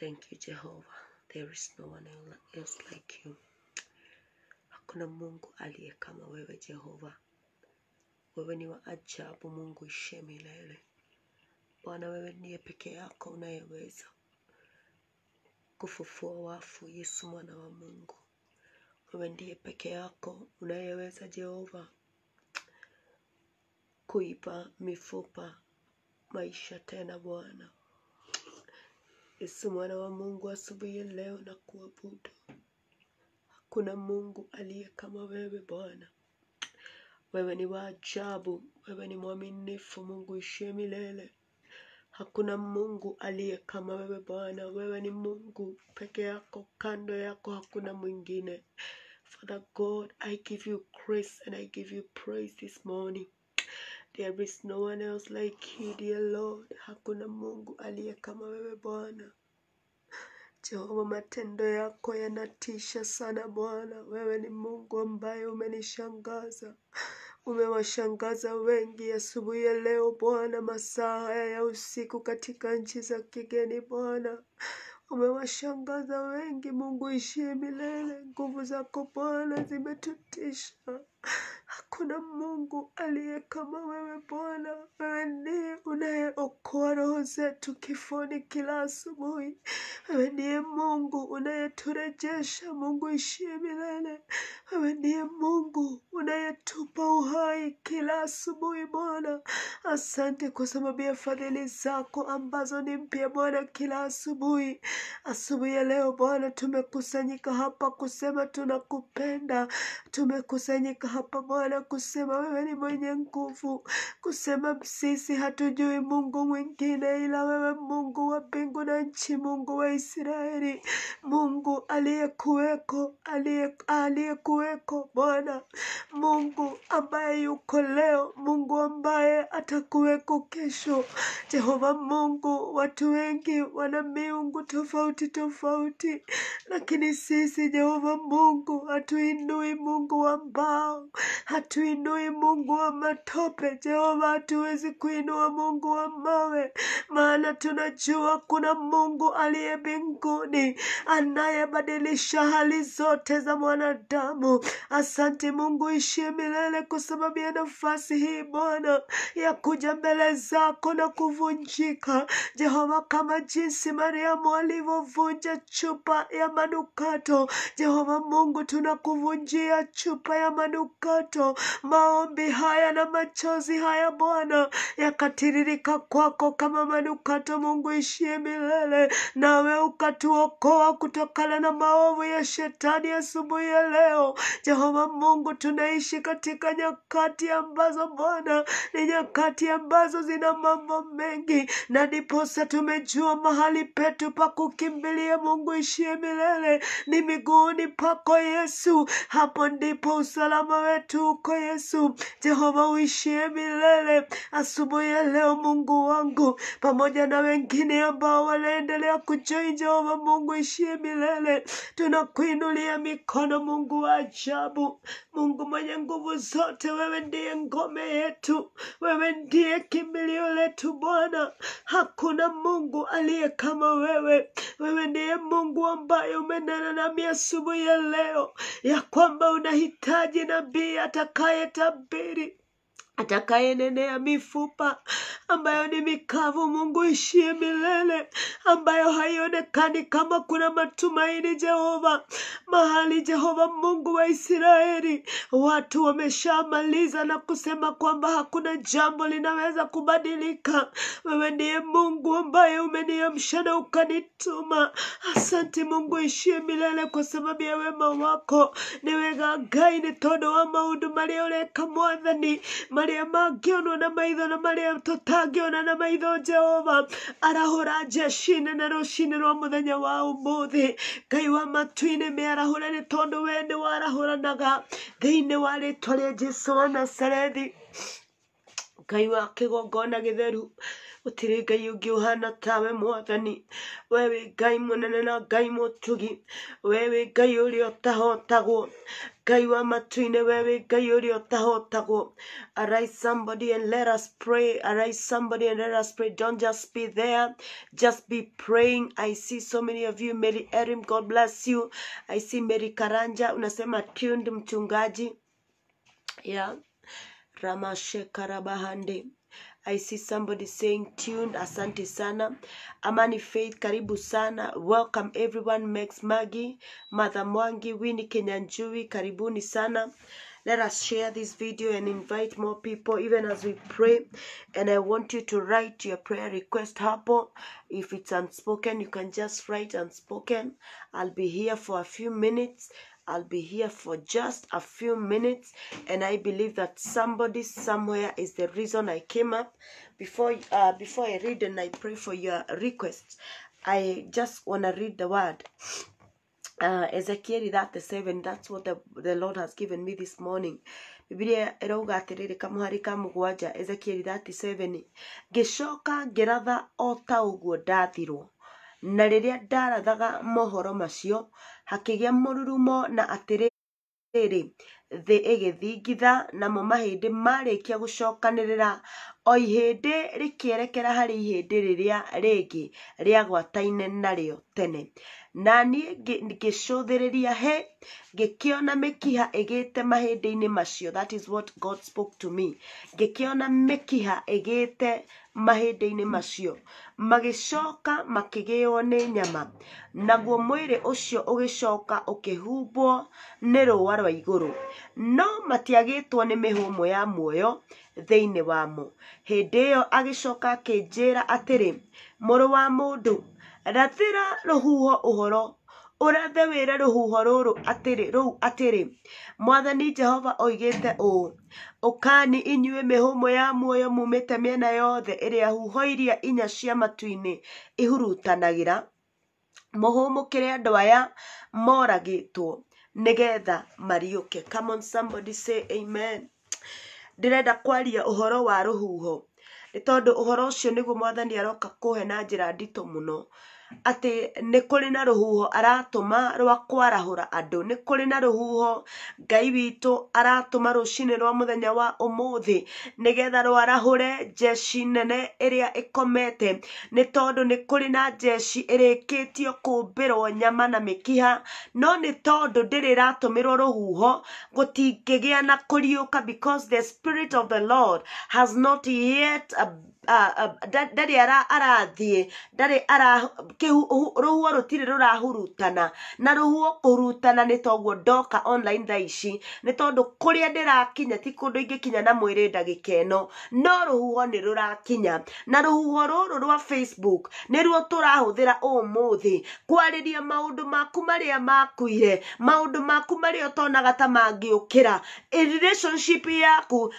Thank you Jehovah, there is no one else like you. Hakuna Mungu aliye kama wewe Jehova. Wewe ni wa ajabu, Mungu ishe milele. Bwana, wewe ndiye peke yako unayeweza kufufua wafu. Yesu mwana wa Mungu, wewe ndiye peke yako unayeweza Jehova kuipa mifupa maisha tena Bwana Yesu mwana wa Mungu, asubuhi ya leo na kuabudu. Hakuna Mungu aliye kama wewe Bwana. Wewe ni wa ajabu, wewe ni mwaminifu, Mungu ishie milele. Hakuna Mungu aliye kama wewe Bwana. Wewe ni Mungu peke yako, kando yako hakuna mwingine. Father God, I give you grace and I give you praise this morning. There is no one else like you, dear Lord. Hakuna Mungu aliye kama wewe Bwana. Jehova, matendo yako yanatisha sana Bwana. Wewe ni Mungu ambaye umenishangaza, umewashangaza wengi asubuhi ya leo Bwana, masaa haya ya usiku katika nchi za kigeni Bwana umewashangaza wengi. Mungu ishie milele, nguvu zako Bwana zimetutisha kuna Mungu aliye kama wewe Bwana. Wewe ndiye unayeokoa roho zetu kifoni kila asubuhi. Wewe ndiye Mungu unayeturejesha, Mungu ishie milele. Wewe ndiye Mungu unayetupa uhai kila asubuhi Bwana. Asante kwa sababu ya fadhili zako ambazo ni mpya Bwana kila asubuhi. Asubuhi ya leo Bwana, tumekusanyika hapa kusema tunakupenda. Tumekusanyika hapa Bwana kusema wewe ni mwenye nguvu, kusema sisi hatujui Mungu mwingine ila wewe, Mungu wa mbingu na nchi, Mungu wa Israeli, Mungu aliyekuweko, aliyekuweko Bwana Mungu ambaye yuko leo, Mungu ambaye atakuweko kesho. Jehova Mungu, watu wengi wana miungu tofauti tofauti, lakini sisi Jehova Mungu hatuinui Mungu ambao hatu hatuinui Mungu wa matope, Jehova, hatuwezi kuinua Mungu wa mawe, maana tunajua kuna Mungu aliye mbinguni anayebadilisha hali zote za mwanadamu. Asante Mungu ishie milele kusababia nafasi hii Bwana ya kuja mbele zako na kuvunjika Jehova, kama jinsi Mariamu alivyovunja chupa ya manukato. Jehova Mungu, tunakuvunjia chupa ya manukato Maombi haya na machozi haya Bwana yakatiririka kwako kama manukato, Mungu ishie milele, nawe ukatuokoa kutokana na maovu ya shetani. Asubuhi ya leo, Jehova Mungu, tunaishi katika nyakati ambazo Bwana ni nyakati ambazo zina mambo mengi, na ndiposa tumejua mahali petu pa kukimbilia. Mungu ishie milele, ni miguuni pako Yesu, hapo ndipo usalama wetu uko Yesu. Jehova uishie milele. Asubuhi ya leo, Mungu wangu, pamoja na wengine ambao wanaendelea kuchoi, Jehova Mungu ishie milele, tunakuinulia mikono, Mungu wa ajabu, Mungu mwenye nguvu zote, wewe ndiye ngome yetu, wewe ndiye kimbilio letu Bwana. Hakuna Mungu aliye kama wewe. Wewe ndiye Mungu ambaye umenena nami asubuhi ya leo ya kwamba unahitaji nabii ataka Kayeta Beri. atakayenenea mifupa ambayo ni mikavu, Mungu ishie milele, ambayo haionekani kama kuna matumaini. Jehova, mahali Jehova Mungu wa Israeli, watu wameshamaliza na kusema kwamba hakuna jambo linaweza kubadilika. Wewe ndiye Mungu ambaye umeniamsha na ukanituma. Asante Mungu ishie milele kwa sababu ya wema wako niwegagai nĩ tondũ wa maũndũ marĩa ũreka marĩa mangĩonwo na maitho na marä a marĩa ona na maitho jehova arahũra njeci nene rũcinĩ rwa thenya wa å må thä ngai wa matu-inĩ mĩarahũre nĩ tondũ wee nĩ warahũranaga thĩinĩ wa rĩtwa rĩa jesu wa nazarethi ngai wa kä gongona gä theru å tirä ngai å ngä å hana tawe mwathani we wä ngai må nene na ngai må tugi we wä ngai å rä a å tahotagwo Arise somebody and let us pray. Arise somebody and let us pray. Don't just be there. Just be praying. I see so many of you. Mary Erim, God bless you. I see Mary Karanja. Unasema tuned mchungaji. Yeah. Ramashe Karabahande. I see somebody saying tuned. Asante sana. Amani Faith, karibu sana. Welcome everyone. Max Maggie, Mother Mwangi, Winnie Kenyanjui, karibuni sana. Let us share this video and invite more people even as we pray. And I want you to write your prayer request hapo. If it's unspoken, you can just write unspoken. I'll be here for a few minutes I'll be here for just a few minutes, and I believe that somebody somewhere is the reason I came up. Before uh, before I read and I pray for your requests, I just wanna read the word. Uh, Ezekiel 37, that's what the, the Lord has given me this morning. irauga atiriri kamuhari 37 na riria mohoro macio hakĩgĩa mũrurumo na atĩrĩrĩ thĩ ĩgĩthingitha namo mahĩndĩ marĩkia gũcokanĩrĩra o ihĩndĩ rĩkĩerekera harĩ ihĩndĩ rĩrĩa rĩngĩ rĩagwataine narĩo tene. Na niĩ ngĩcũthĩrĩria mä ngĩkĩona mĩkiha ĩgĩte mahĩndĩ-inĩ macio that is what God spoke to me ngĩkĩona mĩkiha ĩgĩte mahinda-inĩ hmm. macio magĩcoka makĩgĩo nĩ nyama naguo mwĩrĩ ũcio ũgĩcoka ũkĩhumbwo nĩ rũũa rwa igũrũ no matiagĩtwo nĩ mĩhũmũ ya muoyo thĩinĩ wamo hĩndĩ ĩyo agĩcoka akĩnjĩra atĩrĩ mũrũ wa mũndũ rathĩra rũhuho ũhoro urathe wira ruhuho ruru atiri rũu atiri mwathani jehova oigite ũũ ukani inyuĩ mĩhũmũ ya muoyo mumĩte mĩena yothe ĩrĩa huho iria inya cia matu ihurutanagira ihurutanagĩra mũhũmũkĩre andũ aya moragĩtwo nigetha mariuke come on somebody say amen ndĩrenda kwaria uhoro wa ruhuho nĩ tondũ ũhoro ũcio nĩguo mwathani aroka kuhe na njira nditũ muno atĩ nĩ kũrĩ na rũhuho aratũma rwa kwarahũra andũ nĩ kũrĩ na rũhuho ngai witũ aratũma rũcinĩ rwa mũthenya wa ũmũthĩ nĩgetha rwarahũre njeci nene ĩrĩa ĩkomete nĩ tondũ nĩ kũrĩ na njeci ĩrĩkĩtio kũmbĩrwo nyama na mĩkiha no nĩ tondũ ndĩrĩ ĩratũmĩrwo rũhuho gũtingĩgĩa na kũriũka because the spirit of the lord has not yet ndarĩ arathiĩ ndarĩ rũhuho rutire rurahurutana na rũhuho kurutana nä toguo ndoka online thaa ici rä a ndä rakinya ti kũndũ kinya na mwĩrĩ ndagĩka ĩno no nä rå rakinya na rũhuho rũrũ rwa facebook thä kwarä ria maå ndå maku a makuire ndå maku å tonaga ta kä relationship yaku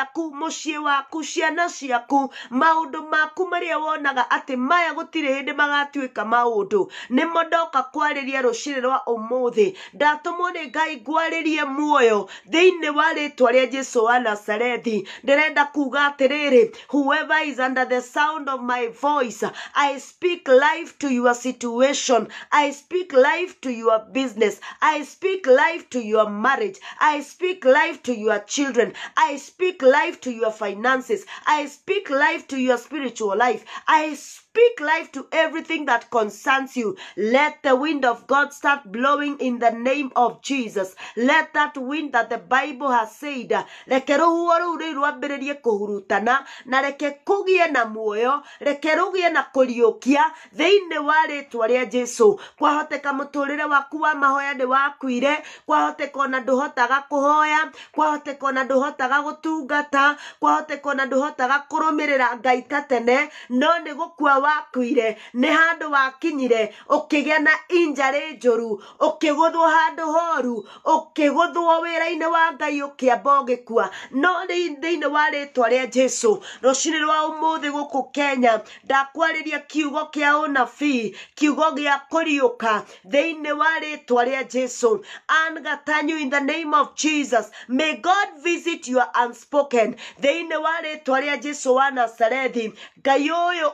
aku må ciä waku ciana ciaku maku maundu maku maria wonaga ati maya gutire hindi magatuika maundu nimo ndoka kwariria ruciri rwa umuthi ndatumwo ni ngai ngwaririe muoyo thiini wa ritwa ria jesu wa nazarethi ndirenda kuga atiriri whoever is under the sound of my voice i speak life to your situation i speak life to your business i speak life to your marriage i speak life to your children i speak life to your finances i speak speak life to your spiritual life. I Speak life to everything that concerns you. Let the wind of God start blowing in the name of Jesus. Let that wind that the Bible has said, reke rũhuho rũu rĩ rwambĩrĩrie kũhurutana na reke kũgĩe na muoyo reke rũgĩe na kũriũkia thĩinĩ wa rĩtwa rĩa Jesu. Kwahoteka mũtũrĩre waku wa mahoya nĩ wakuire, kwahoteka ona ndũhotaga kũhoya, kwahoteka ona ndũhotaga gũtungata, kwahoteka ona ndũhotaga kũrũmĩrĩra Ngai ta tene, no nĩ gũkua wakuire nä handå wakinyire å kä gä a na injarä njå ru å kä gå thwo handå horu å kä gå thwo wä wa ngai å kä å gä kua no thä inä wa ritwa twa rä a jesu rå cinä rwa å må thä gå kå kenya ndakwarä ria kiugo kä a å kiugo gä a kå riå ka thä inä wa rä twa rä a jesu angatanyu in the name of jesus may god visit your unspoken thä wa ritwa twa rä a jesu wa nasarethi ngai å yå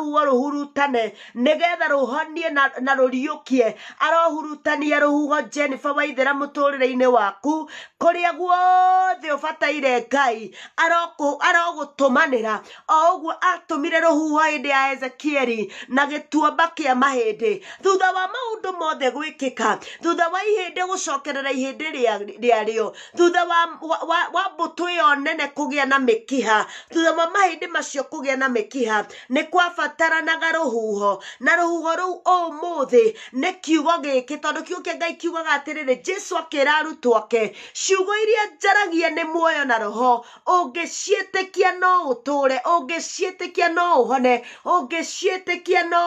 ruo ruhurutane nigetha ruhonie na ruriukie arohurutania ruhuho jenifa waithera muturire-ini waku kuria guothe ubataire ngai arogutumanira o uguo atumire ruhuho hindi ya ezekieli na gituamba kia mahindi thutha wa maundu mothe gwikika thutha wa ihindi gucokerera ihindi riario thutha wa wa mbutu iyo nene kugia na mikiha thutha wa mahindi macio kugia na mikiha ni kwa nĩũbataranaga rũhuho na rũhuho rũu ũmũthĩ nĩ kiugo gĩkĩ tondũ kiugo kĩa ngai kiugaga atĩrĩrĩ jesu akĩra arutwo ake ciugo iria njaragia nĩ muoyo na roho ũngĩciĩtĩkia no ũtũũre ũngĩciĩtĩkia no ũhone ũngĩciĩtĩkia no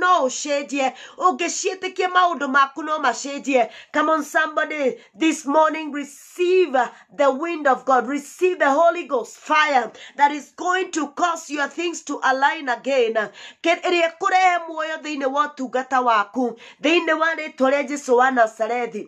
no ũcenjie ũngĩciĩtĩkia maũndũ maku no macenjie come on somebody this morning receive the wind of god receive the holy ghost fire that is going to cause your things to align again thina ĩrĩa ĩkũrehe muoyo thĩinĩ wa ũtungata waku thĩinĩ wa rĩtwa rĩa jesu wa nazarethi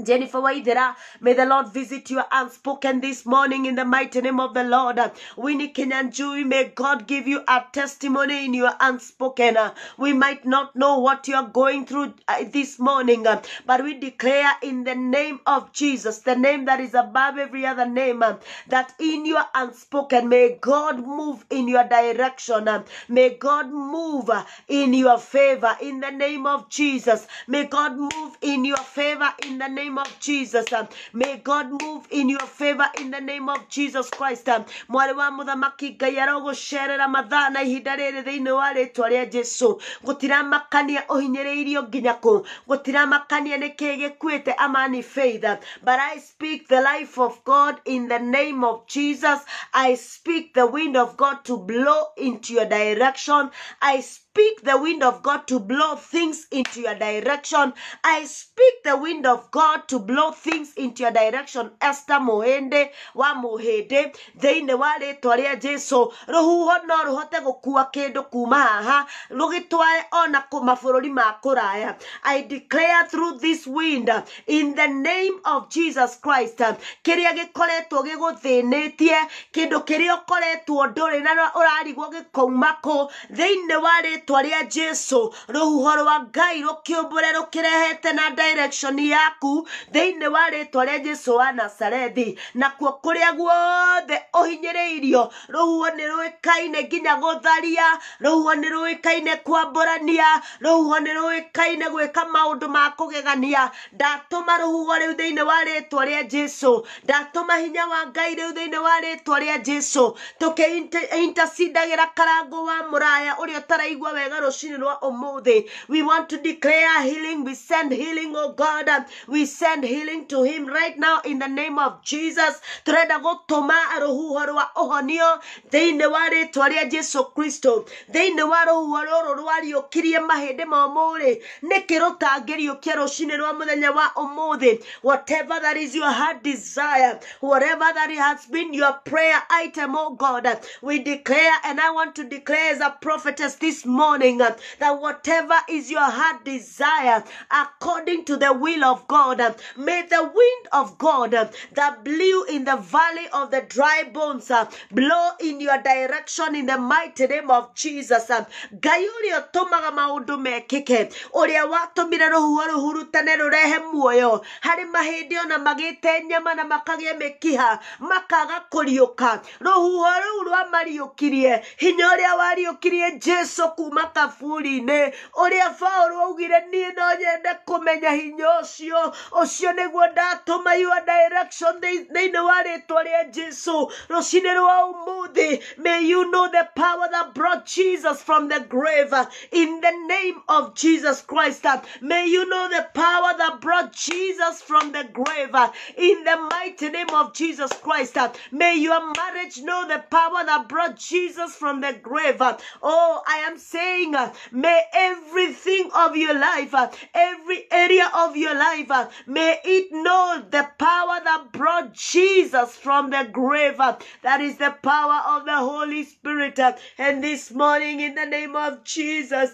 Jennifer Waidera, may the Lord visit you unspoken this morning in the mighty name of the Lord. Winnie Julie, may God give you a testimony in your unspoken. We might not know what you are going through uh, this morning, uh, but we declare in the name of Jesus, the name that is above every other name, uh, that in your unspoken, may God move in your direction. May God move in your favor in the name of Jesus. May God move in your favor in the name name of Jesus. Um, may God move in your favor in the name of Jesus Christ. Um, mwari wa muthamaki ngai arogucerera mathaa na ihinda rĩrĩ thĩinĩ wa rĩtwa rĩa Jesu. Gũtiramakania ũhinyĩrĩirio nginya kũ. Gũtiramakania gĩkuĩte amani faith. Um, but I speak the life of God in the name of Jesus. I speak the wind of God to blow into your direction. I speak speak the wind of God to blow things into your direction. I speak the wind of God to blow things into your direction. Esther muhende wa muhinde thĩinĩ wa rĩtwa rĩa jesu rũhuho no rũhote gũkua kĩndũ kuma haha ona mabũrũri ma i declare through this wind in the name of jesus christ wa rĩtwa rĩa jesu rũhuho rwa ngai rũkĩũmbũre rũkĩrehete na direction yaku thĩinĩ wa rĩtwa rĩa jesu wa nazarethi nakuo kũrĩa guothe ũhinyĩrĩirio rũhuho nĩ rũĩkaine nginya gũtharia rũhuho nĩ rũĩkaine kwambũrania rũhuho nĩ rũĩkaine gwĩka maũndũ ma kũgegania ndatũma rũhuho rĩu thĩinĩ wa rĩtwa rĩa jesu ndatũma hinya wa ngai rĩu thĩinĩ wa rĩtwa rĩa jesu tũkĩintacidagĩra karangũ wa mũraya ũrĩa ũtaraigua We want to declare healing. We send healing, oh God. We send healing to him right now in the name of Jesus. Turenda gutuma ruhuho rwa uhonio thiini wa ritwa ria Jesu Kristo thiini wa ruhuho ruru rwariukirie mahindi ma mwiri niki rutangiriukia ruciini rwa muthenya wa umuthi whatever that is your heart desire whatever that has been your prayer item oh God we declare and I want to declare as a prophetess this morning morning uh, that whatever is your heart desire, according to the will of God, uh, may the wind of God uh, that blew in the valley of the dry bones blow in your direction in the mighty name of Jesus. ũrĩa watũmire rũhuho rũhurutane rũrehe muoyo harĩ mahĩndĩ ona magĩte nyama na makagĩa mĩkiha makaga kũriũka rũhuho rũu rwamariũkirie hinya ũrĩa wariũkirie Jesu kuma augire no nyende hinya wa jesu rwa may you know the power that brought jesus from the grave in the name of jesus christ may you know the power that brought jesus from the grave in the mighty name of jesus christ may your marriage know the power that brought jesus from the grave oh i am saying saying, uh, may everything of your life, uh, every area of your life, uh, may it know the power that brought Jesus from the grave. That is the power of the Holy Spirit. And this morning, in the name of Jesus,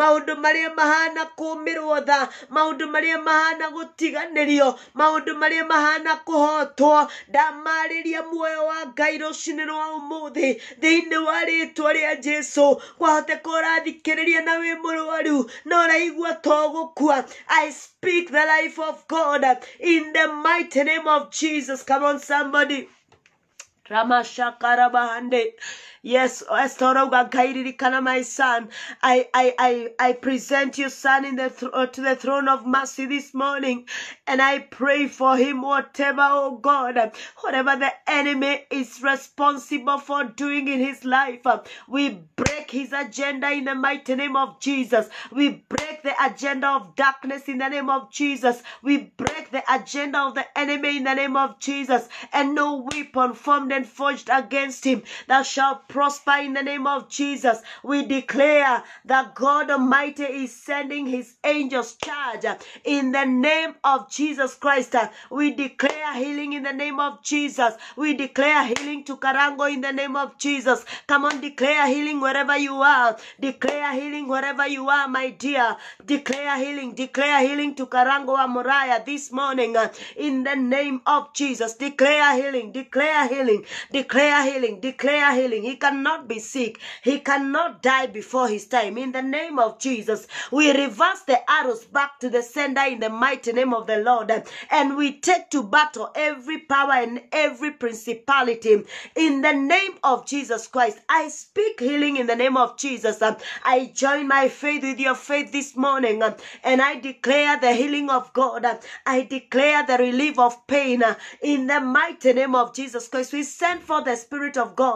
maundu maria mahana kumirwo tha maundu maria mahana gutiganirio maundu maria mahana kuhota to ndamarĩria muoyo wa ngai rũcinĩ rwa ũmũthĩ thĩinĩ wa rĩtwa rĩa jesu kwahoteka ũrathikĩrĩria na wĩ mũrwaru na i speak the life of god in the mighty name of jesus come on somebody ramashakara Yes, Estorogakairikana, my son. I, I, I, I present your son in the th- uh, to the throne of mercy this morning, and I pray for him, whatever, oh God, whatever the enemy is responsible for doing in his life, we break his agenda in the mighty name of Jesus. We break the agenda of darkness in the name of Jesus. We break the agenda of the enemy in the name of Jesus. And no weapon formed and forged against him that shall prosper in the name of Jesus. We declare that God Almighty is sending his angels charge in the name of Jesus Christ. We declare healing in the name of Jesus. We declare healing to Karango in the name of Jesus. Come on, declare healing wherever you are. Declare healing wherever you are, my dear. Declare healing. Declare healing to Karango Amoraya this morning in the name of Jesus. Declare healing. Declare healing. Declare healing. Declare healing cannot be sick. He cannot die before his time. In the name of Jesus, we reverse the arrows back to the sender in the mighty name of the Lord. And we take to battle every power and every principality. In the name of Jesus Christ, I speak healing in the name of Jesus. I join my faith with your faith this morning. And I declare the healing of God. I declare the relief of pain in the mighty name of Jesus Christ. We send for the Spirit of God.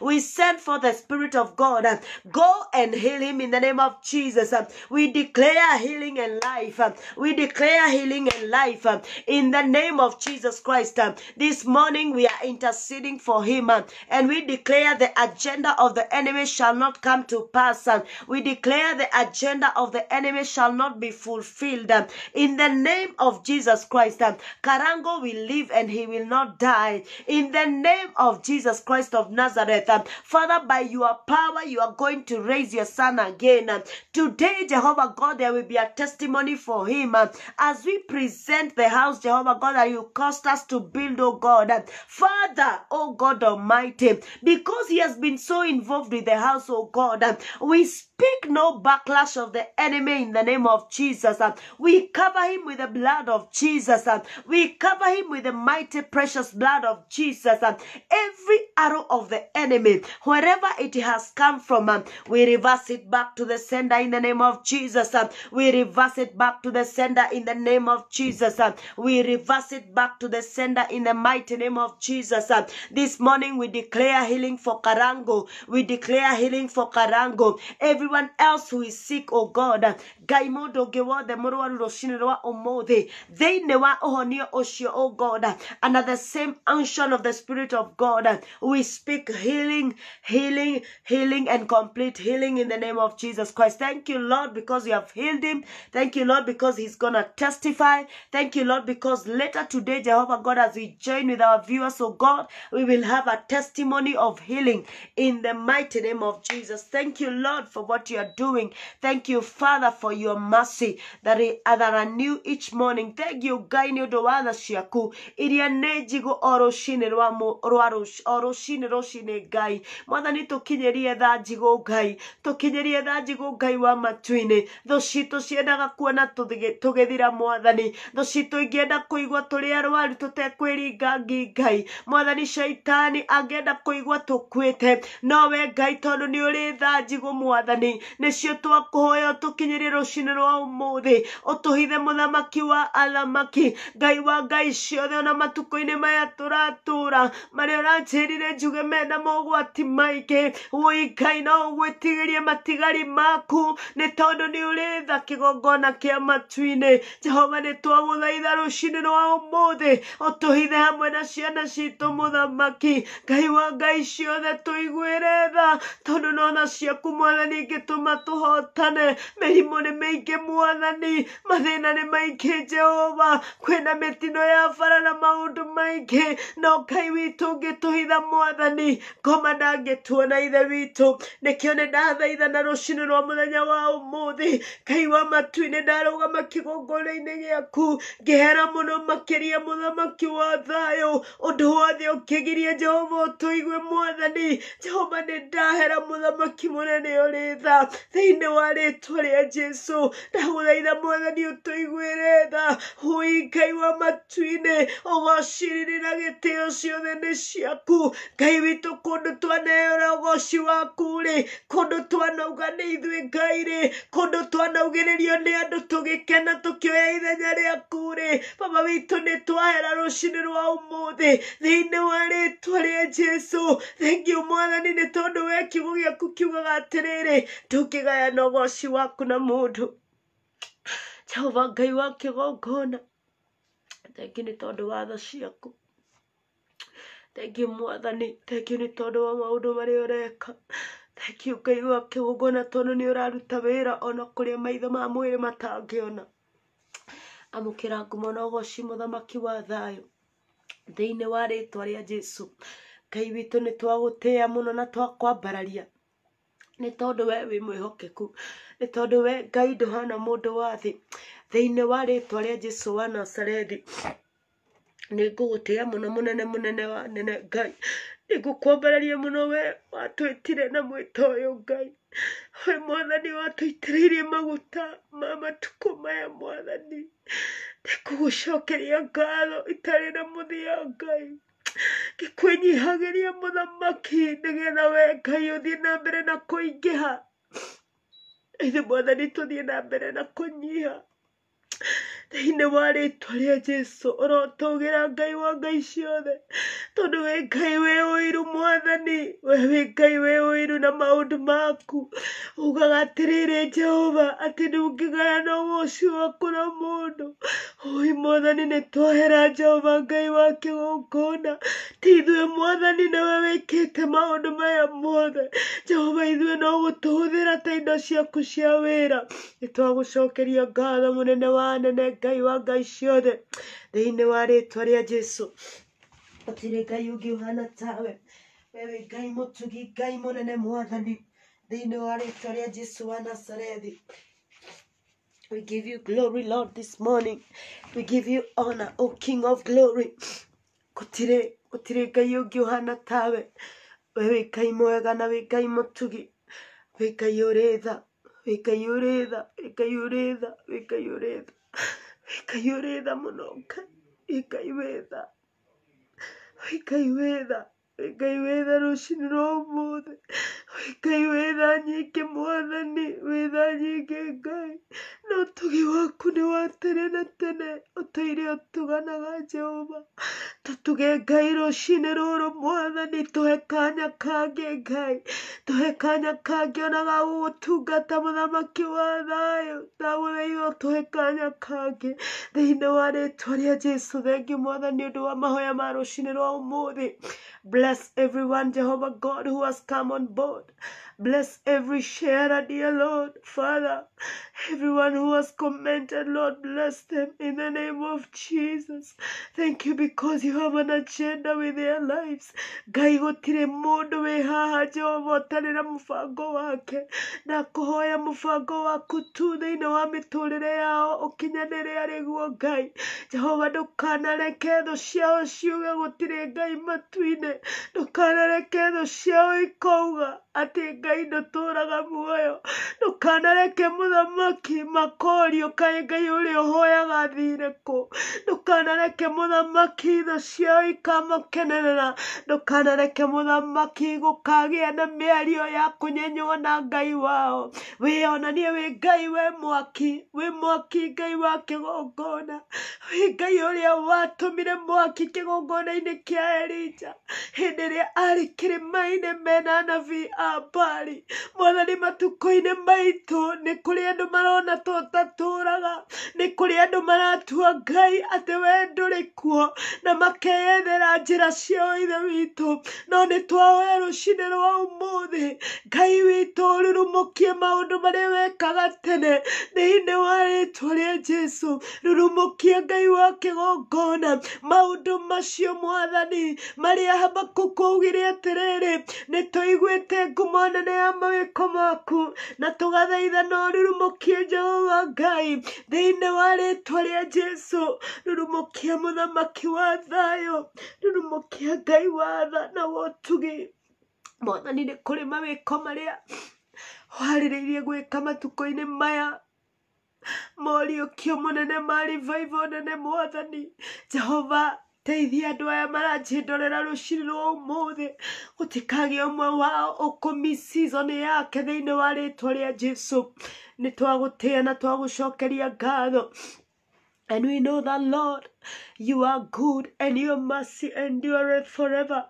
We send for the Spirit of God. Go and heal him in the name of Jesus. We declare healing and life. We declare healing and life in the name of Jesus Christ. This morning we are interceding for him and we declare the agenda of the enemy shall not come to pass. We declare the agenda of the enemy shall not be fulfilled in the name of Jesus Christ. Karango will live and he will not die in the name of Jesus Christ of Nazareth. Father, by your power, you are going to raise your son again. Today, Jehovah God, there will be a testimony for him. As we present the house, Jehovah God, that you caused us to build, oh God. Father, oh God Almighty, because he has been so involved with the house, oh God, we Speak no backlash of the enemy in the name of Jesus. We cover him with the blood of Jesus. We cover him with the mighty, precious blood of Jesus. Every arrow of the enemy, wherever it has come from, we reverse it back to the sender in the name of Jesus. We reverse it back to the sender in the name of Jesus. We reverse it back to the sender in the mighty name of Jesus. This morning we declare healing for Karango. We declare healing for Karango. Every everyone else who is sick o oh god they mundu ungi wothe murwaru rucini rwa wa uhonio ucio o oh god under the same unction of the spirit of god we speak healing healing healing and complete healing in the name of jesus christ thank you lord because you have healed him thank you lord because he's gonna testify thank you lord because later today jehovah god as we join with our viewers oh god we will have a testimony of healing in the mighty name of jesus thank you lord for what what you're doing. Thank you, Father, for your mercy that, are new each morning. Thank you, Ngai nä å ndå ciaku iria nä njigå o rå cinä o rå cinä rå cinä ngai mwathani tå kinyärie tha njigå ngai tå kinyärie tha njigå ngai wa matuinä thå citå ciendaga kuona tå gä thira mwathani thå citå ingäenda kå igua tå rä a rwaru tå tekwä ringangi ngai mwathani shaitani angäenda kå igua tå kuä te nowe ngai tondå nä å rä tha njigå mwathani thoni nĩcio twakũhoya tũkinyĩrie rũcinĩ rwa ũmũthĩ ũtũhithe mũthamaki wa alamaki ngai wa ngai ciothe ona matukũ-inĩ maya tũratũũra marĩa ũranjĩrire njuge mena mogwati maingĩ wũikai na ũgwĩtigĩrie matigari maku nĩ tondũ nĩ ũrĩ tha kĩgongona kĩa matu-inĩ jehova nĩ twagũthaitha rũcinĩ rwa ũmũthĩ ũtũhithe hamwe na ciana citũ mũthamaki ngai wa ngai ciothe tũiguĩre tha tondũ nona ciaku mwathani ingĩ gätũma tũhootane mĩrimũ nĩ mĩingĩ mwathani mathĩna nĩ maingĩ jehova kwĩna mĩtino ya bara na maũndũ maingĩ no kai witũ ũngĩtũhitha mwathani ngoma ndangĩtuona ithe witũ nĩkĩo nĩ ndathaithana rũcinĩ rwa mũthenya wa ũmũthĩ kai wa matu-inĩ ndarũgama kĩgongona-inĩ gĩaku ngĩhera mũno makĩria mũthamaki wa thayũ ũndũ wothe ũkĩgirie jehova ũtũigue mwathani jehova nĩ ndahera mũthamaki mũnene ũrĩ tha thĩinĩ wa rĩtwa rĩa jesu ndagũthaitha mwathani ũtũiguĩre tha ũingai wa matu na ũgocirĩrĩra gĩtĩo ciothe nĩ ciaku ngai witũ kũndũ twaneora ũgoci waku rĩ kũndũ twanauga nĩ ithuĩ ngai rĩ kũndũ twanaugĩrĩrio nĩ andũ tũgĩkena tũkĩoya ithenya rĩaku rĩ baba witũ nĩ twahera rũcinĩ rwa ũmũthĩ thĩinĩ wa rĩtwa rĩa jesu thengiũ mwathani nĩ tondũ we kiugo gĩaku kiugaga atĩrĩrĩ tukigayana woshi waku na mundu jehova ngai wa kigongona thengi nä tondå wa tha ciaku thengi mwathani thengi nä tondå wa maå ndå marä a å reka thengi ngai wa kigongona tondå nä å raruta wä ra ona kå rä a maitho ma mwä rä matangä ona amå kä ra ngumo na å goci wa thayå thä inä wa rä twa rä jesu ngai witå nä twagå muno a må no na twakwambararia nä tondå we wä mwä hokeku nä tondå we ngai hana må ndå wa thä thä-inä wa rä twa rä a jesu wa nazarethi nä ngå gå tä a må no må nene må nene wa nene ngai nä ngå kwambarania må no we watwä tire na mwä ta å yå ngai we mwathani watå itä rä irie maguta ma matukå maya mwathani nä kå gå cokeria ngatho itarä na må thia ngai kwinyihagĩria mũthamaki nĩgetha we ngai ũthiĩ na mbere na kũingĩha ithu mwathani tũthiĩ na mbere na kũnyiha thĩinĩ wa rĩtwa rĩa jesu ũrotũgĩra ngai wa ngai ciothe tondũ wĩ ngai wĩ ũiru mwathani we wĩ ngai wĩ ũiru na maũndũ maku ugaga atĩrĩrĩ jehova atĩ ndũngĩgayana ũcio waku na mũndũ oi mwathani nĩ twohera jehova ngai wa kĩgũngũna ti ithuĩ mwathani nĩwe wĩkĩte maũndũ maya mothe jehova ithuĩ no gũtũhũthĩra ta indo ciaku cia wĩra nĩ twagũcokeria ngatho mũnene wa nene uturegai wangaishiothe thĩinĩ wa rĩtwa rĩa jesu gũtirĩ ngai ũngĩ ũhana tawe wewe ngai mũtugi ngai mũnene mwathani thĩinĩ wa rĩtwa rĩa jesu wa nazarethi We give you glory, Lord, this morning. We give you honor, O King of glory. Gutire, gutire ngai ũngĩ ũhana tawe. Wewe ngai mwega na wĩ ngai mũtugi. Wĩ ngai ũrĩ tha, wĩ ngai ũrĩ tha, wĩ ngai ũrĩ tha, wĩ ngai ũrĩ ikaiyurida muno ikaiwetha ikaiwetha ikaiwetha rucini rwa umuthi ikaiwetha nyingi mwathani wetha nyingi ngai na ũtugi waku nĩ wa tene na tene ũtũire ũtuganaga jehova tũ tugegairo shiniroro mwathani tuhe kanya kange ngai tuhe kanya kange ona ga gũgũtungata mũthamaki wa thayũ ndagũthaitha tuhe kanya kange thĩinĩ wa rĩtwa rĩa jesu thengi mwathani ũndũ wa mahoya ma rũcinĩ rwa ũmũthĩ bless everyone jehovah god who has come on board Bless every sharer, dear Lord. Father, everyone who has commented, Lord, bless them in the name of Jesus. Thank you because you have an agenda with their lives. Ngai gutire mundu wi haha Jehova utarira mufango wake na kuhoya mubango waku tu thiini wa miturire yao ukinyanire ariguo Ngai Jehova ndukanareke thu ciao ciuge gutire Ngai matuine ndukanareke thu ciao ikauga ati ngai raga muoyo må thamaki makorio kaä ngai thirä kå ndå kanareke må thamaki itho ciao ikamakenerera gå kagä a na ario ya kũnyenywo na ngai wao wĩonanie wä ngai we mwaki wä mwaki ngai wa gongona wä ngai watå mire mwaki hä ndä ä rä a arä kä rä inĩ mena nabii abari mbari mwathani matukũ-inĩ maitũ nĩ kũrĩ andũ marona tũtatũraga ni kuri andu maratua ngai atĩ wee nduri kuo na makeyethera njira ciao ithe witũ no nĩ twahoya rũcinĩ rwa ũmũthĩ ngai witũ rurumũkie maũndũ marĩa wekaga tene thĩinĩ wa rĩtwa rĩa jesu rurumũkie ngai wa kigongona maundu macio mwathani marĩa habakuku augire atĩrĩrĩ ni tũiguĩte nene ya mawĩko maku na tũgathaithana ũrurumũkie jehova ngai thĩinĩ wa rĩtwa a jesu rurumũkia mũthamaki wa thayo rurumũkia ngai wa tha na wotugi mwathani nĩ kũrĩ mawĩko marĩa warĩrĩirie gwĩka matukũ-inĩ maya moriũkio mũnene ma revival nene mwathani jehova teithia andå aya maranjindorera rå ciri rwa å må thä gå tikagä å mwe wao å kå mi yake thä inä wa rä two rä a jesu nä twagå tä a na twagå cokeria ngatho And we know that, Lord, you are good and your mercy endureth forever.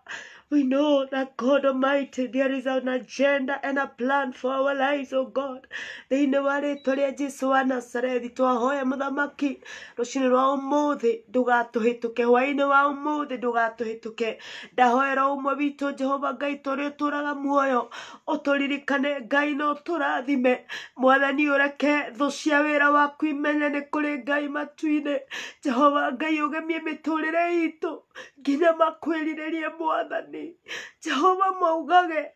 We know that God Almighty, there is an agenda and a plan for our lives, oh God. Thĩinĩ wa rĩĩtwa rĩa Jesũ wa Nazarethi twahoya mũthamaki rũcinĩ rwa ũmũthĩ ndũgatũhĩtũke hwaĩ-inĩ wa ũmũthĩ ndũgatũhĩtũke ndahoera ũmwe witũ Jehova Ngai tũrĩ ũtũraga muoyo ũtũririkane Ngai na ũtũrathime Mwathani ũreke thũ cia wĩra waku imenye nĩ kũrĩ Ngai matu-inĩ Jehova Ngai ũgemie mĩtũũrĩre itũ nginya makwĩrirĩrie Mwathani sendiri. Coba mau gak kayak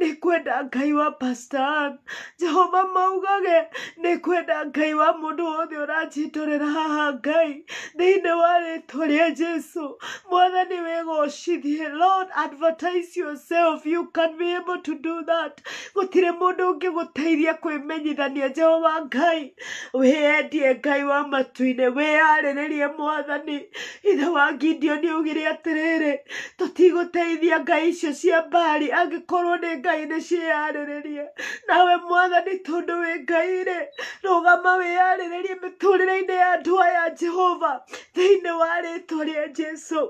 nä kwenda ngai wa pastan jehova maugage nä kwenda ngai wa må ndå wothe å ranjitå haha ngai thä inä wa rä two rä jesu mwathani wä gocithie lord advertise yourself you can be able to do that gå tirä må ndå å ngä gå teithia kwä menyithania jehova ngai wä endie ngai wa matu-inä wä yarä rä rie mwathani ithe wa ngindio nä å gä re atä rä rä tå tigå teithia ngai icio cia mbari angä korwo nä ngai nä ciarä rä rie nawe mwathani tondå wä ngairä rå gama wä yarä rä rie mä tå rä re-inä ya andå aya jehova thä-inä wa rä two rä a jesu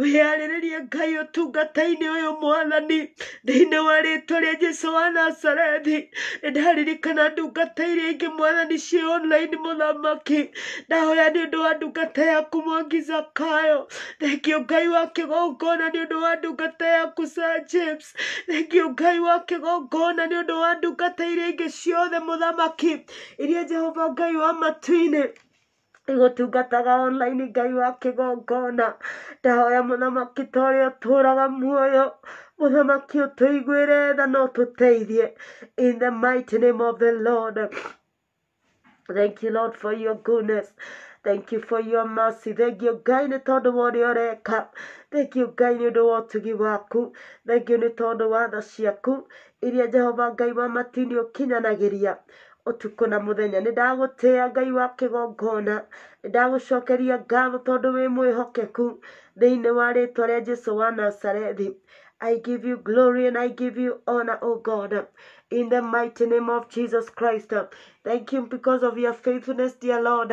wä yarä rä rie ngai å tungata-inä å yå mwathani thä-inä wa rä two rä a jesu wa nazarethi nä ndaririkana ndungata iria ingä mwathani ciä online må thamaki ndahoya nä å ndå wa ndungata yaku mwangi zakayo ngai wa kä gongona nä å ndå wa ndungata yaku sa james thengio ngai wa kigongona wa ndungata iria ciothe iria jehova ngai wa igutungataga online ngai wa kigongona ndahoya muthamaki uturaga muoyo muthamaki utuiguire tha in the mighty name of the lord thank you lord for your goodness Thank you for your mercy. Thank you, God, the third one your cup. Thank you, God, you know what to give up. Thank you, the third one the shiaku. Iria Jehovah, Gai, Mama Tinio, Kinyanagiria. ũtukũ na mũthenya nĩ ndagũtĩa ngai wa kĩgongona nĩ ndagũcokeria ngatho tondũ wĩ mwĩhokeku thĩinĩ wa rĩtwa rĩa jesu wa nazarethi i give you glory and i give you honor o oh god in the mighty name of Jesus Christ. Thank you because of your faithfulness, dear Lord.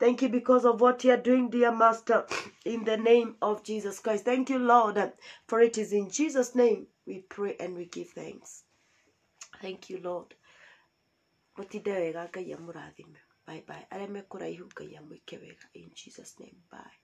Thank you because of what you are doing, dear Master, in the name of Jesus Christ. Thank you, Lord, for it is in Jesus' name we pray and we give thanks. Thank you, Lord. Bye bye. in Jesus name. Bye.